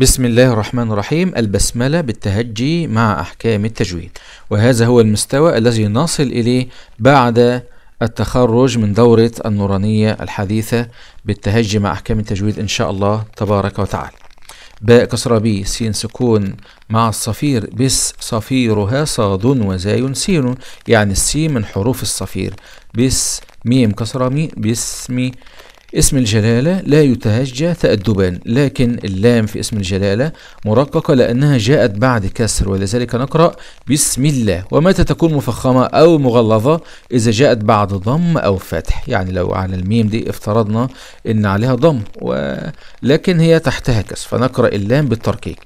بسم الله الرحمن الرحيم البسملة بالتهجي مع أحكام التجويد وهذا هو المستوى الذي نصل إليه بعد التخرج من دورة النورانية الحديثة بالتهجي مع أحكام التجويد إن شاء الله تبارك وتعالى باء كسرة بي سين سكون مع الصفير بس صفيرها صاد وزاي سين يعني السين من حروف الصفير بس ميم كسرة مي بسمي اسم الجلالة لا يتهجى تأدبا لكن اللام في اسم الجلالة مرققة لأنها جاءت بعد كسر ولذلك نقرأ بسم الله ومتى تكون مفخمة أو مغلظة إذا جاءت بعد ضم أو فتح يعني لو على الميم دي افترضنا إن عليها ضم ولكن هي تحتها كسر فنقرأ اللام بالتركيك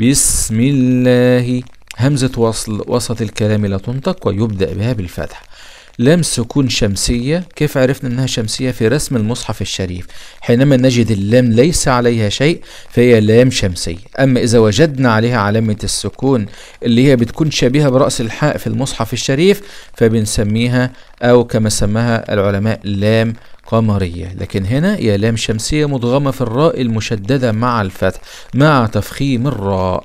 بسم الله همزة وصل وسط الكلام لا تنطق ويبدأ بها بالفتح لم سكون شمسية كيف عرفنا أنها شمسية في رسم المصحف الشريف حينما نجد اللام ليس عليها شيء فهي لام شمسية أما إذا وجدنا عليها علامة السكون اللي هي بتكون شبيهة برأس الحاء في المصحف الشريف فبنسميها أو كما سماها العلماء لام قمرية لكن هنا يا لام شمسية مدغمة في الراء المشددة مع الفتح مع تفخيم الراء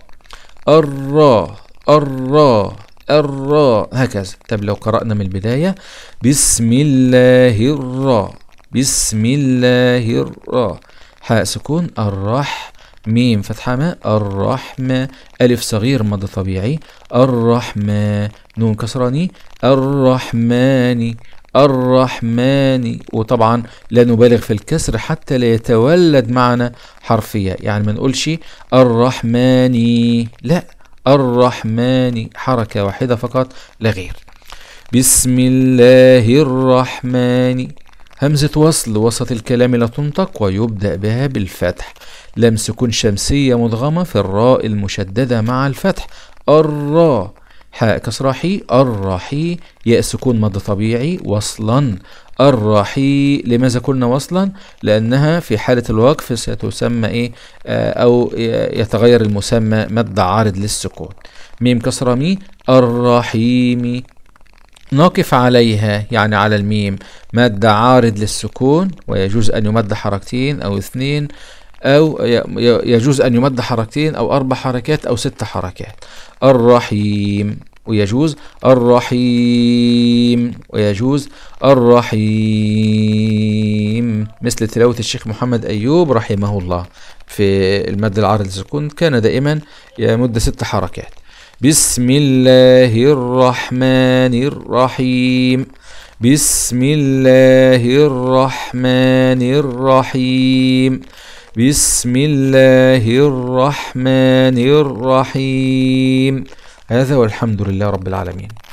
الراء الراء الراء هكذا طب لو قرأنا من البداية بسم الله الراء بسم الله الراء حاء سكون الرح ميم فتحة ماء الرحمة ألف صغير مضى طبيعي الرحمة نون كسراني الرحماني الرحماني وطبعا لا نبالغ في الكسر حتى لا يتولد معنا حرفية يعني ما نقولش الرحماني لا الرحمن حركة واحدة فقط لا غير بسم الله الرحمن همزة وصل وسط الكلام لا تنطق ويبدأ بها بالفتح لم سكون شمسية مضغمة في الراء المشددة مع الفتح الراء حاء كسرة حي الرحي ياء السكون مد طبيعي وصلا الرحي لماذا قلنا وصلا لأنها في حالة الوقف ستسمى إيه آه، أو يتغير المسمى مد عارض للسكون ميم كسرة مي الرحيم نقف عليها يعني على الميم مد عارض للسكون ويجوز أن يمد حركتين أو اثنين أو يجوز أن يمد حركتين أو أربع حركات أو ست حركات الرحيم ويجوز الرحيم ويجوز الرحيم مثل تلاوة الشيخ محمد أيوب رحمه الله في المد العارض للسكون كان دائما يمد ست حركات بسم الله الرحمن الرحيم بسم الله الرحمن الرحيم بسم الله الرحمن الرحيم هذا والحمد لله رب العالمين